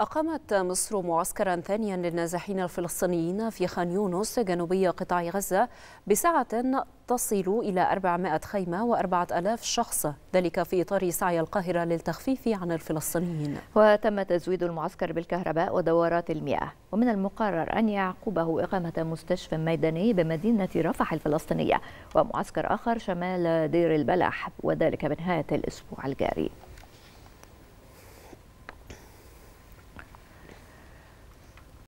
أقامت مصر معسكرا ثانيا للنازحين الفلسطينيين في خان يونس جنوبي قطاع غزة بسعة تصل إلى 400 خيمة و4000 شخص ذلك في إطار سعي القاهرة للتخفيف عن الفلسطينيين وتم تزويد المعسكر بالكهرباء ودورات المياه ومن المقرر أن يعقبه إقامة مستشفى ميداني بمدينة رفح الفلسطينية ومعسكر آخر شمال دير البلح وذلك بنهاية الأسبوع الجاري